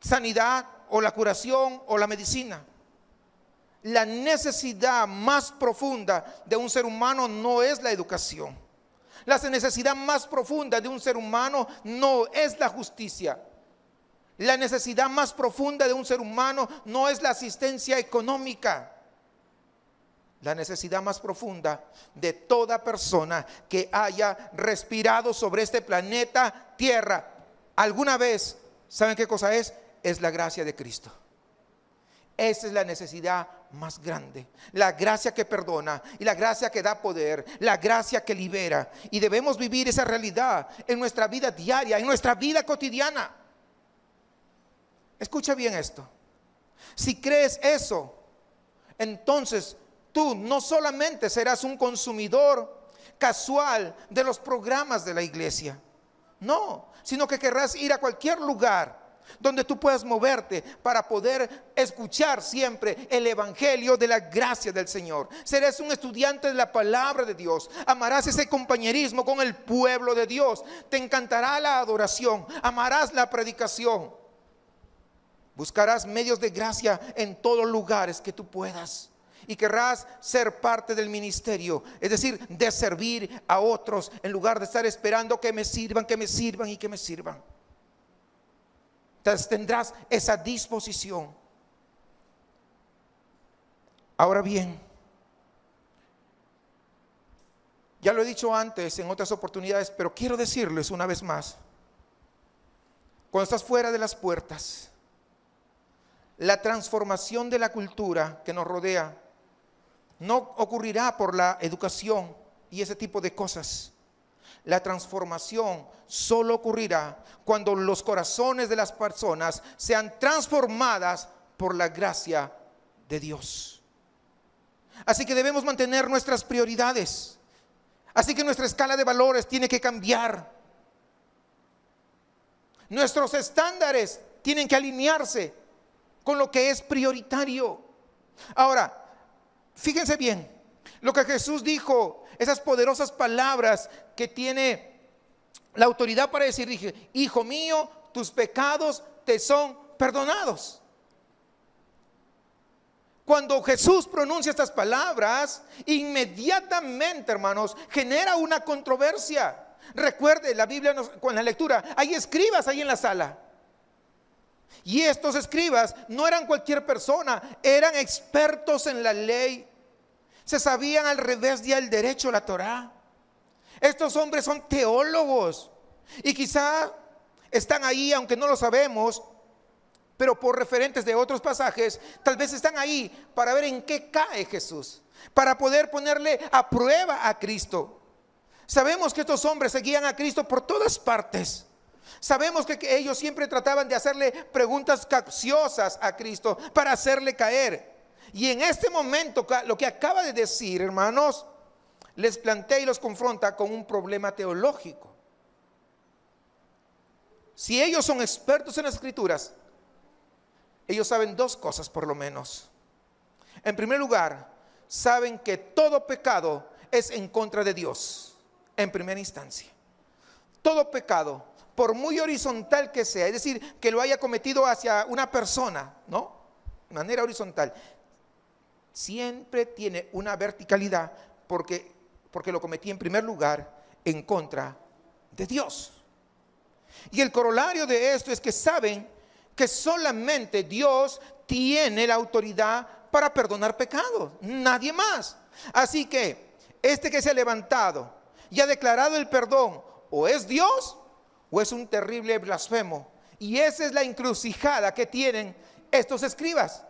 sanidad, o la curación o la medicina. La necesidad más profunda de un ser humano no es la educación. La necesidad más profunda de un ser humano no es la justicia. La necesidad más profunda de un ser humano no es la asistencia económica. La necesidad más profunda de toda persona que haya respirado sobre este planeta Tierra alguna vez, ¿saben qué cosa es? es la gracia de Cristo. Esa es la necesidad más grande. La gracia que perdona y la gracia que da poder, la gracia que libera. Y debemos vivir esa realidad en nuestra vida diaria, en nuestra vida cotidiana. Escucha bien esto. Si crees eso, entonces tú no solamente serás un consumidor casual de los programas de la iglesia, no, sino que querrás ir a cualquier lugar donde tú puedas moverte para poder escuchar siempre el Evangelio de la gracia del Señor. Serás un estudiante de la palabra de Dios. Amarás ese compañerismo con el pueblo de Dios. Te encantará la adoración. Amarás la predicación. Buscarás medios de gracia en todos lugares que tú puedas. Y querrás ser parte del ministerio, es decir, de servir a otros en lugar de estar esperando que me sirvan, que me sirvan y que me sirvan tendrás esa disposición. Ahora bien, ya lo he dicho antes en otras oportunidades, pero quiero decirles una vez más, cuando estás fuera de las puertas, la transformación de la cultura que nos rodea no ocurrirá por la educación y ese tipo de cosas. La transformación solo ocurrirá cuando los corazones de las personas sean transformadas por la gracia de Dios. Así que debemos mantener nuestras prioridades. Así que nuestra escala de valores tiene que cambiar. Nuestros estándares tienen que alinearse con lo que es prioritario. Ahora, fíjense bien, lo que Jesús dijo, esas poderosas palabras que tiene la autoridad para decir, hijo mío, tus pecados te son perdonados. Cuando Jesús pronuncia estas palabras, inmediatamente, hermanos, genera una controversia. Recuerde, la Biblia con la lectura, hay escribas ahí en la sala. Y estos escribas no eran cualquier persona, eran expertos en la ley. Se sabían al revés ya el derecho la Torá. Estos hombres son teólogos y quizá están ahí, aunque no lo sabemos, pero por referentes de otros pasajes, tal vez están ahí para ver en qué cae Jesús, para poder ponerle a prueba a Cristo. Sabemos que estos hombres seguían a Cristo por todas partes. Sabemos que ellos siempre trataban de hacerle preguntas capciosas a Cristo para hacerle caer. Y en este momento, lo que acaba de decir, hermanos, les plantea y los confronta con un problema teológico. Si ellos son expertos en las escrituras, ellos saben dos cosas por lo menos. En primer lugar, saben que todo pecado es en contra de Dios, en primera instancia. Todo pecado, por muy horizontal que sea, es decir, que lo haya cometido hacia una persona, ¿no? De manera horizontal siempre tiene una verticalidad porque, porque lo cometí en primer lugar en contra de Dios. Y el corolario de esto es que saben que solamente Dios tiene la autoridad para perdonar pecados, nadie más. Así que este que se ha levantado y ha declarado el perdón, o es Dios o es un terrible blasfemo. Y esa es la encrucijada que tienen estos escribas.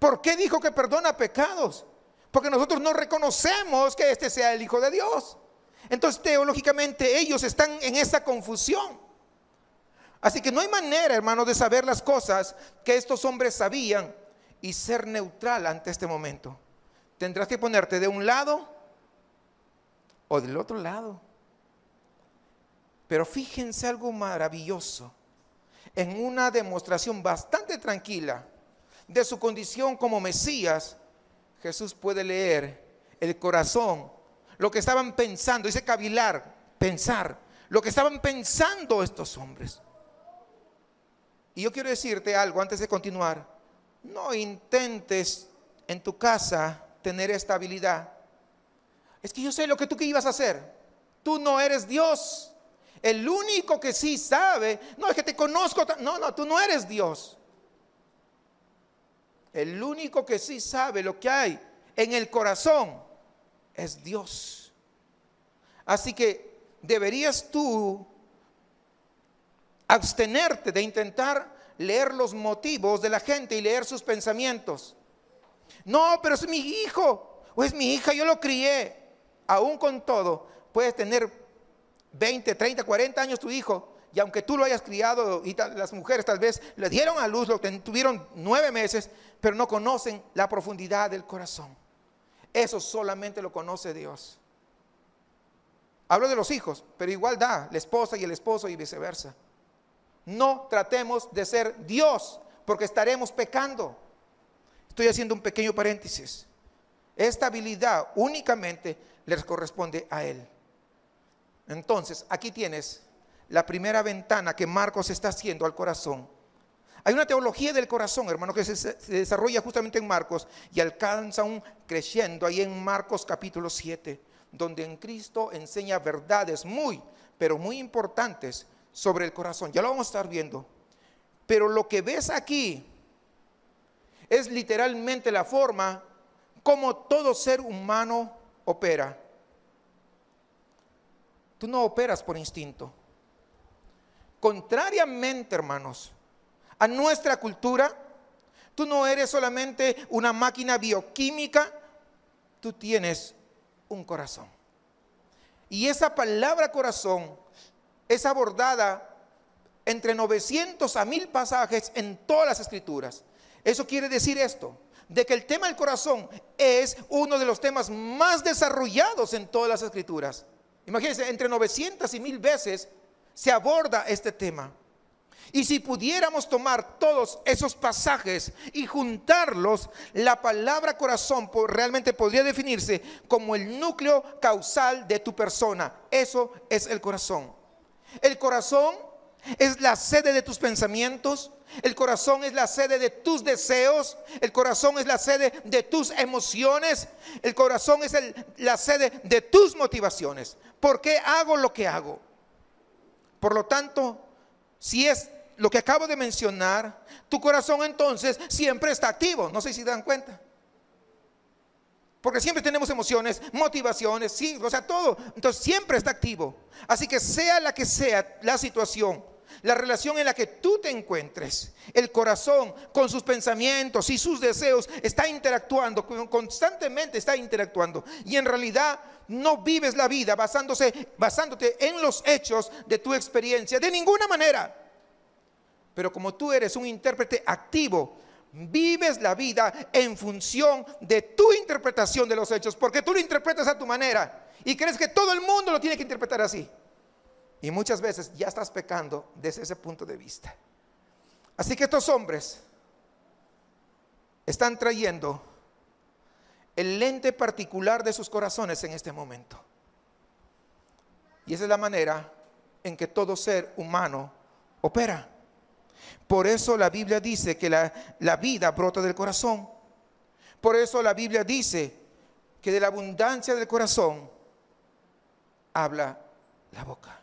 ¿Por qué dijo que perdona pecados? Porque nosotros no reconocemos que este sea el Hijo de Dios. Entonces, teológicamente, ellos están en esa confusión. Así que no hay manera, hermano de saber las cosas que estos hombres sabían y ser neutral ante este momento. Tendrás que ponerte de un lado o del otro lado. Pero fíjense algo maravilloso. En una demostración bastante tranquila, de su condición como Mesías, Jesús puede leer el corazón, lo que estaban pensando, dice cavilar, pensar, lo que estaban pensando estos hombres. Y yo quiero decirte algo antes de continuar, no intentes en tu casa tener estabilidad. Es que yo sé lo que tú que ibas a hacer. Tú no eres Dios. El único que sí sabe, no es que te conozco, no, no, tú no eres Dios. El único que sí sabe lo que hay en el corazón es Dios. Así que deberías tú abstenerte de intentar leer los motivos de la gente y leer sus pensamientos. No, pero es mi hijo o es mi hija, yo lo crié. Aún con todo, puedes tener 20, 30, 40 años tu hijo y aunque tú lo hayas criado, y las mujeres tal vez le dieron a luz, lo tuvieron nueve meses, pero no conocen la profundidad del corazón. Eso solamente lo conoce Dios. Hablo de los hijos, pero igual da la esposa y el esposo y viceversa. No tratemos de ser Dios, porque estaremos pecando. Estoy haciendo un pequeño paréntesis. Esta habilidad únicamente les corresponde a Él. Entonces, aquí tienes la primera ventana que Marcos está haciendo al corazón. Hay una teología del corazón, hermano, que se, desarrolla justamente en Marcos y alcanza un creciendo ahí en Marcos capítulo 7, donde en Cristo enseña verdades muy, pero muy importantes sobre el corazón. Ya lo vamos a estar viendo. Pero lo que ves aquí es literalmente la forma como todo ser humano opera. Tú no operas por instinto. Contrariamente, hermanos, a nuestra cultura, tú no eres solamente una máquina bioquímica, tú tienes un corazón. Y esa palabra corazón es abordada entre 900 a 1000 pasajes en todas las escrituras. Eso quiere decir esto, de que el tema del corazón es uno de los temas más desarrollados en todas las escrituras. Imagínense, entre 900 y 1000 veces se aborda este tema. Y si pudiéramos tomar todos esos pasajes y juntarlos, la palabra corazón realmente podría definirse como el núcleo causal de tu persona. Eso es el corazón. El corazón es la sede de tus pensamientos, el corazón es la sede de tus deseos, el corazón es la sede de tus emociones, el corazón es la sede de tus motivaciones. ¿Por qué hago lo que hago? Por lo tanto, si es lo que acabo de mencionar, tu corazón entonces siempre está activo. No sé si dan cuenta. Porque siempre tenemos emociones, motivaciones, sí, o sea, todo. Entonces siempre está activo. Así que sea la que sea la situación, la relación en la que tú te encuentres, el corazón con sus pensamientos y sus deseos está interactuando, constantemente está interactuando. Y en realidad no vives la vida basándote en los hechos de tu experiencia, de ninguna manera. Pero como tú eres un intérprete activo, vives la vida en función de tu interpretación de los hechos, porque tú lo interpretas a tu manera y crees que todo el mundo lo tiene que interpretar así. Y muchas veces ya estás pecando desde ese punto de vista. Así que estos hombres están trayendo el lente particular de sus corazones en este momento. Y esa es la manera en que todo ser humano opera. Por eso la Biblia dice que la, la, vida brota del corazón. Por eso la Biblia dice que de la abundancia del corazón habla la boca.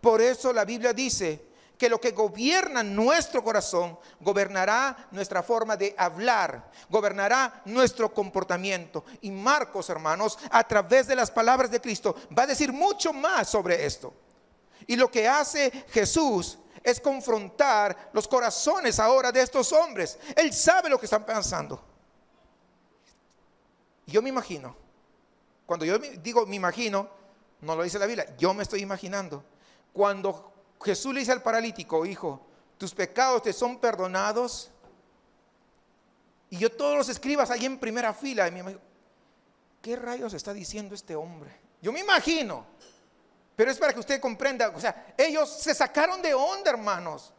Por eso la Biblia dice que lo que gobierna nuestro corazón gobernará nuestra forma de hablar, gobernará nuestro comportamiento. Y Marcos, hermanos, a través de las palabras de Cristo, va a decir mucho más sobre esto. Y lo que hace Jesús es confrontar los corazones ahora de estos hombres. Él sabe lo que están pensando. Yo me imagino, cuando yo digo me imagino, no lo dice la Biblia, yo me estoy imaginando. Cuando Jesús le dice al paralítico, hijo, tus pecados te son perdonados. Y yo todos los escribas ahí en primera fila. Y me amigo ¿qué rayos está diciendo este hombre? Yo me imagino. Pero es para que usted comprenda. O sea, ellos se sacaron de onda, hermanos.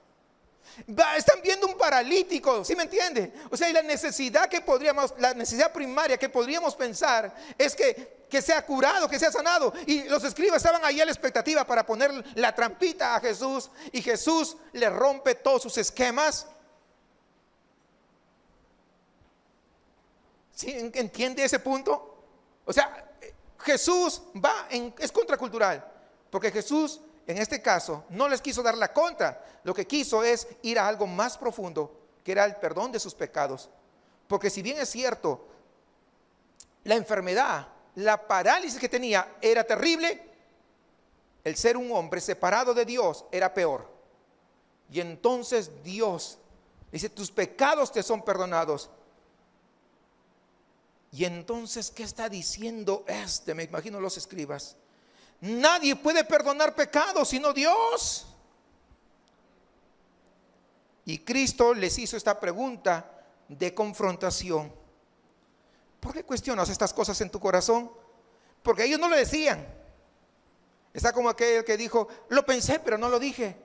Están viendo un paralítico, ¿sí me entiende? O sea, y la necesidad que podríamos, la necesidad primaria que podríamos pensar es que, que sea curado, que sea sanado. Y los escribas estaban ahí a la expectativa para poner la trampita a Jesús y Jesús le rompe todos sus esquemas. ¿Sí entiende ese punto? O sea, eh, Jesús va en, es contracultural, porque Jesús en este caso, no les quiso dar la contra. Lo que quiso es ir a algo más profundo, que era el perdón de sus pecados. Porque si bien es cierto, la enfermedad, la parálisis que tenía era terrible, el ser un hombre separado de Dios era peor. Y entonces Dios dice, tus pecados te son perdonados. Y entonces, ¿qué está diciendo este? Me imagino los escribas. Nadie puede perdonar pecados sino Dios. Y Cristo les hizo esta pregunta de confrontación. ¿Por qué cuestionas estas cosas en tu corazón? Porque ellos no lo decían. Está como aquel que dijo, lo pensé pero no lo dije.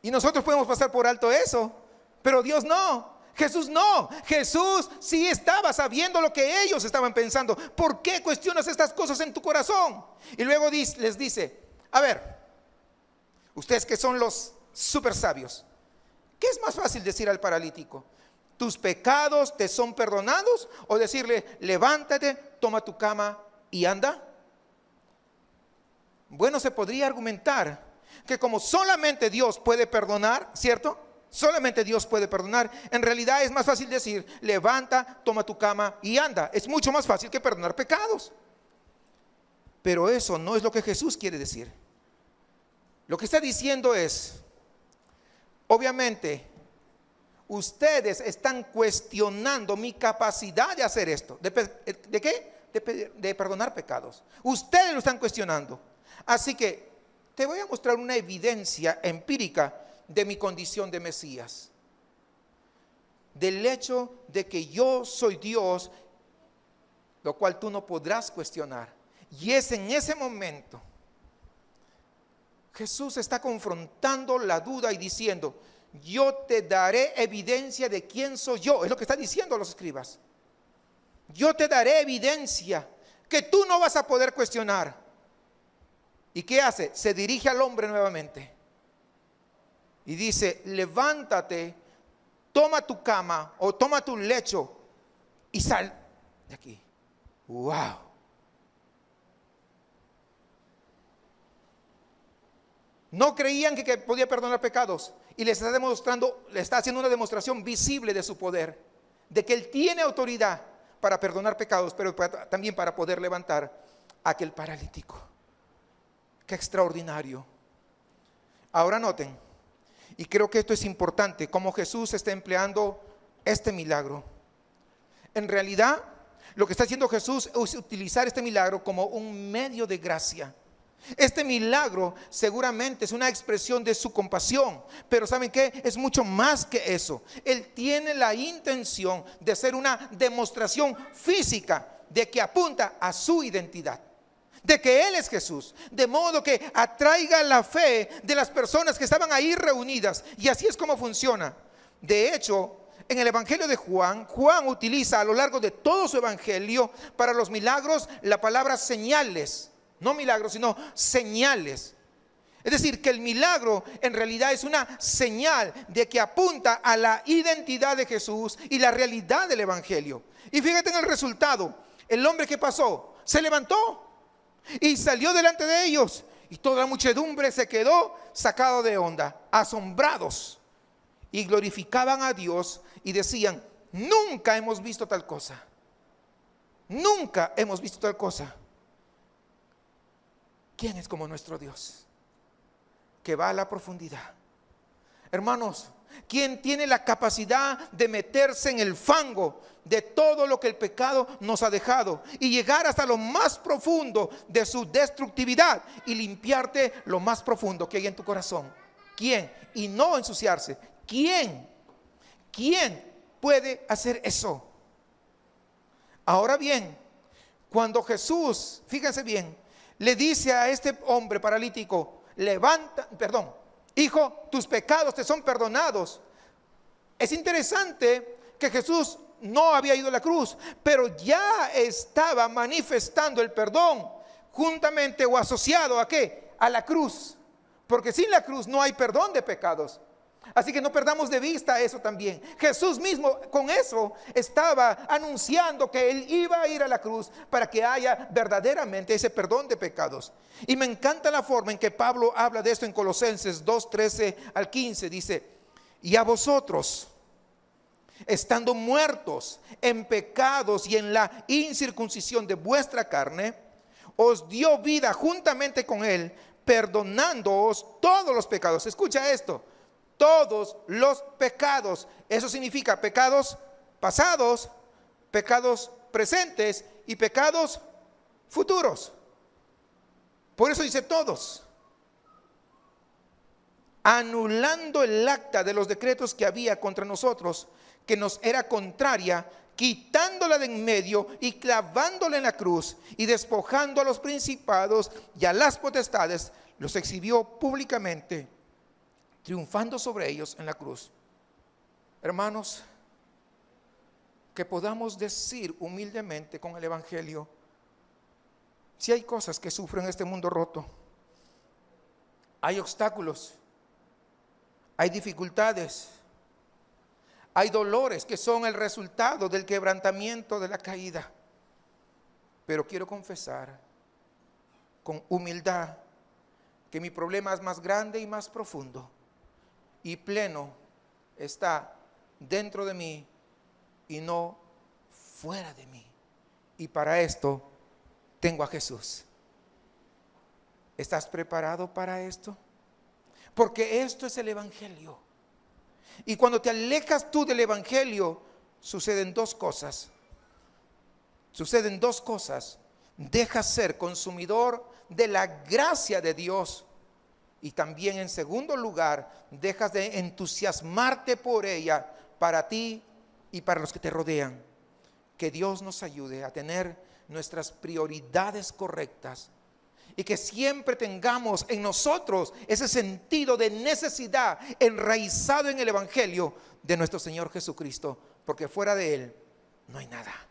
Y nosotros podemos pasar por alto eso, pero Dios no. Jesús no. Jesús sí estaba sabiendo lo que ellos estaban pensando. ¿Por qué cuestionas estas cosas en tu corazón? Y luego les dice, a ver, ustedes que son los super sabios, ¿qué es más fácil decir al paralítico? ¿Tus pecados te son perdonados? ¿O decirle, levántate, toma tu cama y anda? Bueno, se podría argumentar que como solamente Dios puede perdonar, ¿cierto? Solamente Dios puede perdonar. En realidad es más fácil decir, levanta, toma tu cama y anda. Es mucho más fácil que perdonar pecados. Pero eso no es lo que Jesús quiere decir. Lo que está diciendo es, obviamente, ustedes están cuestionando mi capacidad de hacer esto. ¿De, qué? de perdonar pecados. Ustedes lo están cuestionando. Así que te voy a mostrar una evidencia empírica de mi condición de Mesías, del hecho de que yo soy Dios, lo cual tú no podrás cuestionar. Y es en ese momento Jesús está confrontando la duda y diciendo, yo te daré evidencia de quién soy yo. Es lo que está diciendo los escribas. Yo te daré evidencia que tú no vas a poder cuestionar. ¿Y qué hace? Se dirige al hombre nuevamente y dice, levántate, toma tu cama o toma tu lecho y sal de aquí. ¡Wow! No creían que, podía perdonar pecados. Y les está demostrando, le está haciendo una demostración visible de su poder, de que él tiene autoridad para perdonar pecados, pero también para poder levantar a aquel paralítico. Qué extraordinario. Ahora noten, y creo que esto es importante, como Jesús está empleando este milagro. En realidad, lo que está haciendo Jesús es utilizar este milagro como un medio de gracia. Este milagro seguramente es una expresión de su compasión, pero ¿saben qué? Es mucho más que eso. Él tiene la intención de ser una demostración física de que apunta a su identidad de que Él es Jesús, de modo que atraiga la fe de las personas que estaban ahí reunidas. Y así es como funciona. De hecho, en el Evangelio de Juan, Juan utiliza a lo largo de todo su Evangelio para los milagros la palabra señales, no milagros, sino señales. Es decir, que el milagro en realidad es una señal de que apunta a la identidad de Jesús y la realidad del Evangelio. Y fíjate en el resultado. El hombre que pasó se levantó. Y salió delante de ellos. Y toda la muchedumbre se quedó sacado de onda, asombrados. Y glorificaban a Dios y decían, nunca hemos visto tal cosa. Nunca hemos visto tal cosa. ¿Quién es como nuestro Dios? Que va a la profundidad. Hermanos, quien tiene la capacidad de meterse en el fango de todo lo que el pecado nos ha dejado y llegar hasta lo más profundo de su destructividad y limpiarte lo más profundo que hay en tu corazón. ¿Quién? Y no ensuciarse. ¿Quién? ¿Quién puede hacer eso? Ahora bien, cuando Jesús, fíjense bien, le dice a este hombre paralítico, levanta, perdón, hijo, tus pecados te son perdonados. Es interesante que Jesús no había ido a la cruz, pero ya estaba manifestando el perdón juntamente o asociado a qué? A la cruz. Porque sin la cruz no hay perdón de pecados. Así que no perdamos de vista eso también. Jesús mismo con eso estaba anunciando que Él iba a ir a la cruz para que haya verdaderamente ese perdón de pecados. Y me encanta la forma en que Pablo habla de esto en Colosenses 2, 13 al 15. Dice, y a vosotros, estando muertos en pecados y en la incircuncisión de vuestra carne, os dio vida juntamente con Él, perdonándoos todos los pecados. Escucha esto todos los pecados. Eso significa pecados pasados, pecados presentes y pecados futuros. Por eso dice todos, anulando el acta de los decretos que había contra nosotros, que nos era contraria, quitándola de en medio y clavándola en la cruz y despojando a los principados y a las potestades, los exhibió públicamente triunfando sobre ellos en la cruz. Hermanos, que podamos decir humildemente con el Evangelio, si hay cosas que sufren este mundo roto, hay obstáculos, hay dificultades, hay dolores que son el resultado del quebrantamiento de la caída. Pero quiero confesar con humildad que mi problema es más grande y más profundo y pleno está dentro de mí y no fuera de mí. Y para esto tengo a Jesús. ¿Estás preparado para esto? Porque esto es el Evangelio. Y cuando te alejas tú del Evangelio, suceden dos cosas. Suceden dos cosas. Dejas ser consumidor de la gracia de Dios y también en segundo lugar, dejas de entusiasmarte por ella para ti y para los que te rodean. Que Dios nos ayude a tener nuestras prioridades correctas y que siempre tengamos en nosotros ese sentido de necesidad enraizado en el Evangelio de nuestro Señor Jesucristo, porque fuera de Él no hay nada.